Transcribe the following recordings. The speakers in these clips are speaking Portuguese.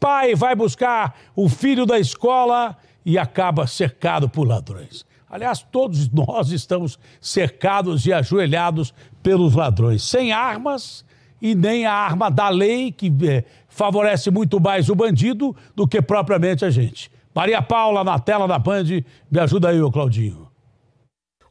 pai vai buscar o filho da escola e acaba cercado por ladrões. Aliás, todos nós estamos cercados e ajoelhados pelos ladrões, sem armas e nem a arma da lei, que eh, favorece muito mais o bandido do que propriamente a gente. Maria Paula, na tela da Band, me ajuda aí, ô Claudinho.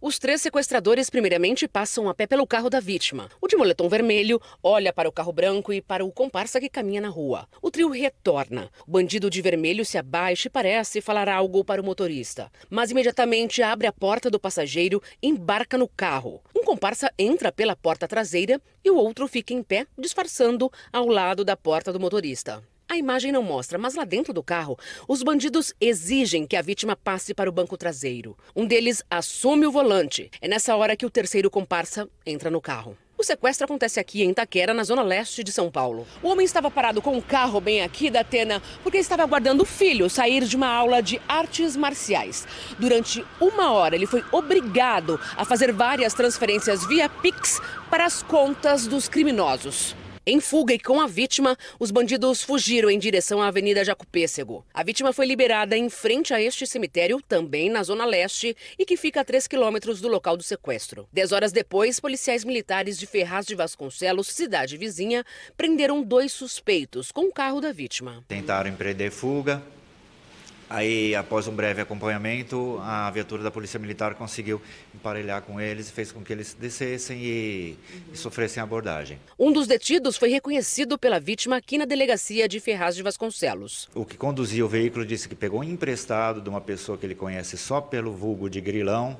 Os três sequestradores primeiramente passam a pé pelo carro da vítima. O de moletom vermelho olha para o carro branco e para o comparsa que caminha na rua. O trio retorna. O bandido de vermelho se abaixa e parece falar algo para o motorista, mas imediatamente abre a porta do passageiro e embarca no carro. Um comparsa entra pela porta traseira e o outro fica em pé, disfarçando ao lado da porta do motorista. A imagem não mostra, mas lá dentro do carro, os bandidos exigem que a vítima passe para o banco traseiro. Um deles assume o volante. É nessa hora que o terceiro comparsa entra no carro. O sequestro acontece aqui em Itaquera, na zona leste de São Paulo. O homem estava parado com o um carro bem aqui da Atena porque estava aguardando o filho sair de uma aula de artes marciais. Durante uma hora, ele foi obrigado a fazer várias transferências via Pix para as contas dos criminosos. Em fuga e com a vítima, os bandidos fugiram em direção à Avenida Jacupêssego. A vítima foi liberada em frente a este cemitério, também na Zona Leste, e que fica a 3 quilômetros do local do sequestro. Dez horas depois, policiais militares de Ferraz de Vasconcelos, cidade vizinha, prenderam dois suspeitos com o carro da vítima. Tentaram empreender fuga, Aí, após um breve acompanhamento, a viatura da Polícia Militar conseguiu emparelhar com eles e fez com que eles descessem e, uhum. e sofressem abordagem. Um dos detidos foi reconhecido pela vítima aqui na delegacia de Ferraz de Vasconcelos. O que conduzia o veículo disse que pegou emprestado de uma pessoa que ele conhece só pelo vulgo de grilão.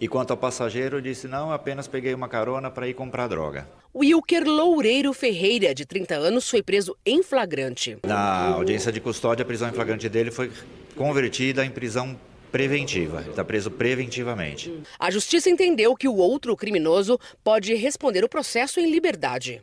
E quanto ao passageiro, disse: não, apenas peguei uma carona para ir comprar droga. Wilker Loureiro Ferreira, de 30 anos, foi preso em flagrante. Na audiência de custódia, a prisão em flagrante dele foi convertida em prisão preventiva. Está preso preventivamente. A justiça entendeu que o outro criminoso pode responder o processo em liberdade.